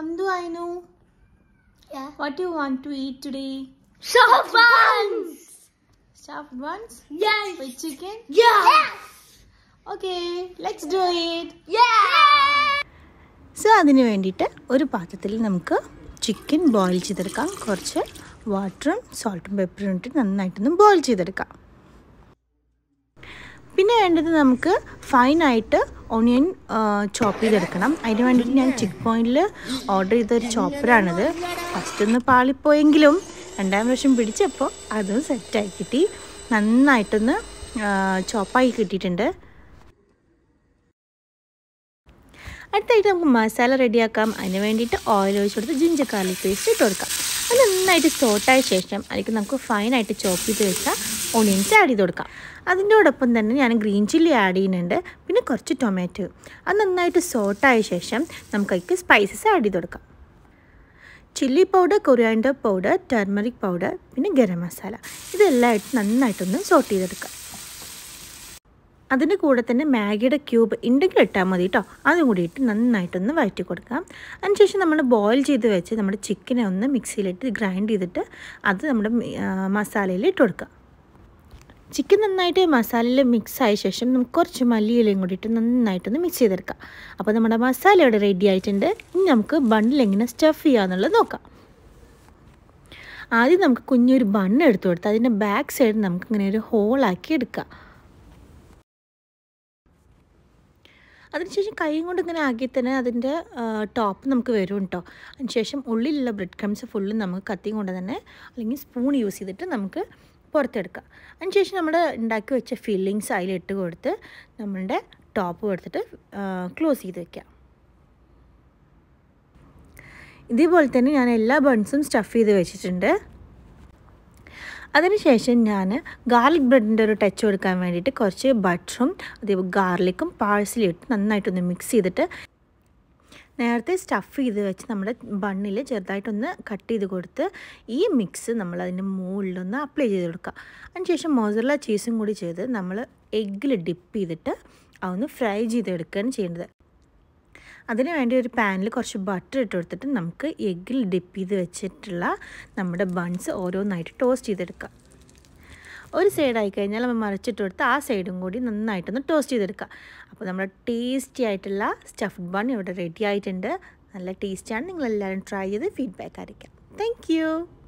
Hamdu, I know. Yeah. What do you want to eat today? Stuffed buns. Stuffed buns? Yes. With chicken? Yeah. Yes. Okay, let's do it. Yeah. So അതിന് വേണ്ടിയിട്ട് ഒരു പാത്രത്തിൽ നമുക്ക് chicken boil ചെയ്തെടുക്കാം കുറച്ച് വാട്ടറും സോൾട്ടും പെപ്പറും ഇട്ട് നന്നായിട്ടൊന്ന് ബോയിൽ ചെയ്തെടുക്കാം പിന്നെ വേണ്ടത് നമുക്ക് ഫൈനായിട്ട് ഓണിയൻ ചോപ്പ് ചെയ്തെടുക്കണം അതിന് വേണ്ടിയിട്ട് ഞാൻ ചിക്ക് പോയിന്റിൽ ഓർഡർ ചെയ്ത ഒരു ചോപ്പറാണിത് ഫസ്റ്റ് ഒന്ന് പാളിപ്പോയെങ്കിലും രണ്ടാം പ്രാവശ്യം പിടിച്ചപ്പോൾ അതും സെറ്റായി കിട്ടി നന്നായിട്ടൊന്ന് ചോപ്പായി കിട്ടിയിട്ടുണ്ട് അടുത്തായിട്ട് നമുക്ക് മസാല റെഡിയാക്കാം അതിന് വേണ്ടിയിട്ട് ഓയിൽ ഒഴിച്ച് കൊടുത്ത് ജിഞ്ചർ ഗാർലിക് പേസ്റ്റ് ഇട്ട് കൊടുക്കാം അത് നന്നായിട്ട് സോട്ടായ ശേഷം അതിലേക്ക് നമുക്ക് ഫൈനായിട്ട് ചോപ്പ് ചെയ്ത് വെച്ചാൽ ഓണിയൻസ് ആഡ് ചെയ്ത് കൊടുക്കാം അതിനോടൊപ്പം തന്നെ ഞാൻ ഗ്രീൻ ചില്ലി ആഡ് ചെയ്യുന്നുണ്ട് പിന്നെ കുറച്ച് ടൊമാറ്റോ അത് നന്നായിട്ട് സോട്ടായ ശേഷം നമുക്ക് അതിലേക്ക് സ്പൈസസ് ആഡ് ചെയ്ത് കൊടുക്കാം chilli powder coriander powder turmeric powder പിന്നെ ഗരം മസാല ഇതെല്ലാം ഇട്ട് നന്നായിട്ടൊന്ന് സോട്ട് ചെയ്തെടുക്കാം അതിൻ്റെ കൂടെ തന്നെ മാഗിയുടെ ക്യൂബ് ഉണ്ടെങ്കിൽ ഇട്ടാൽ മതി കേട്ടോ അതും കൂടി ഇട്ട് നന്നായിട്ടൊന്ന് വഴറ്റി കൊടുക്കാം അതിനുശേഷം നമ്മൾ ബോയിൽ ചെയ്ത് വെച്ച് നമ്മുടെ ചിക്കനെ ഒന്ന് മിക്സിയിലിട്ട് ഗ്രൈൻഡ് ചെയ്തിട്ട് അത് നമ്മുടെ മസാലയിൽ ഇട്ട് കൊടുക്കാം ചിക്കൻ നന്നായിട്ട് മസാലയിൽ മിക്സ് ആയ ശേഷം നമുക്ക് കുറച്ച് മല്ലിയിലയും കൂടിയിട്ട് നന്നായിട്ടൊന്ന് മിക്സ് ചെയ്തെടുക്കാം അപ്പോൾ നമ്മുടെ മസാല ഇവിടെ റെഡി ആയിട്ടുണ്ട് ഇനി നമുക്ക് ബണ്ണിൽ എങ്ങനെ സ്റ്റഫ് ചെയ്യാന്നുള്ളത് നോക്കാം ആദ്യം നമുക്ക് കുഞ്ഞൊരു ബണ്ണ് എടുത്തു കൊടുത്ത് അതിൻ്റെ ബാക്ക് സൈഡ് നമുക്ക് ഇങ്ങനെ ഒരു ഹോളാക്കി എടുക്കാം അതിനുശേഷം കൈയും കൊണ്ട് ഇങ്ങനെ ആക്കി തന്നെ അതിൻ്റെ ടോപ്പ് നമുക്ക് വരും കേട്ടോ അതിനുശേഷം ഉള്ളിലുള്ള ബ്രെഡ് ക്രംസ് ഫുള്ള് നമുക്ക് കത്തിയും കൊണ്ട് തന്നെ അല്ലെങ്കിൽ സ്പൂൺ യൂസ് ചെയ്തിട്ട് നമുക്ക് പുറത്തെടുക്കുക അതിനുശേഷം നമ്മൾ ഉണ്ടാക്കി വെച്ച ഫില്ലിങ്സ് അതിലിട്ട് കൊടുത്ത് നമ്മളുടെ ടോപ്പ് കൊടുത്തിട്ട് ക്ലോസ് ചെയ്ത് വെക്കുക ഇതേപോലെ തന്നെ ഞാൻ എല്ലാ ബൺസും സ്റ്റഫ് ചെയ്ത് വെച്ചിട്ടുണ്ട് അതിനുശേഷം ഞാൻ ഗാർലിക് ബ്രെഡിൻ്റെ ഒരു ടച്ച് കൊടുക്കാൻ വേണ്ടിയിട്ട് കുറച്ച് ബട്ടറും അതേപോലെ ഗാർലിക്കും പാഴ്സലും ഇട്ട് നന്നായിട്ടൊന്ന് മിക്സ് ചെയ്തിട്ട് നേരത്തെ സ്റ്റഫ് ചെയ്ത് വെച്ച് നമ്മൾ ബണ്ണിൽ ചെറുതായിട്ടൊന്ന് കട്ട് ചെയ്ത് കൊടുത്ത് ഈ മിക്സ് നമ്മൾ അതിൻ്റെ മുകളിലൊന്ന് അപ്ലൈ ചെയ്ത് കൊടുക്കുക അതിനുശേഷം മൊസറല ചീസും കൂടി ചെയ്ത് നമ്മൾ എഗ്ഗിൽ ഡിപ്പ് ചെയ്തിട്ട് അതൊന്ന് ഫ്രൈ ചെയ്തെടുക്കുകയാണ് ചെയ്യേണ്ടത് അതിന് വേണ്ടി ഒരു പാനിൽ കുറച്ച് ബട്ടർ ഇട്ട് കൊടുത്തിട്ട് നമുക്ക് എഗ്ഗിൽ ഡിപ്പ് ചെയ്ത് വെച്ചിട്ടുള്ള നമ്മുടെ ബൺസ് ഓരോന്നായിട്ട് ടോസ്റ്റ് ചെയ്തെടുക്കാം ഒരു സൈഡായി കഴിഞ്ഞാൽ നമ്മൾ മറിച്ചിട്ട് കൊടുത്ത് ആ സൈഡും കൂടി നന്നായിട്ടൊന്ന് ടോസ്റ്റ് ചെയ്തെടുക്കുക അപ്പോൾ നമ്മുടെ ടേസ്റ്റി ആയിട്ടുള്ള സ്റ്റഫ്ഡ് ബൺ ഇവിടെ റെഡി ആയിട്ടുണ്ട് നല്ല ടേസ്റ്റാണ് നിങ്ങളെല്ലാവരും ട്രൈ ചെയ്ത് ഫീഡ്ബാക്ക് അറിയിക്കാം താങ്ക്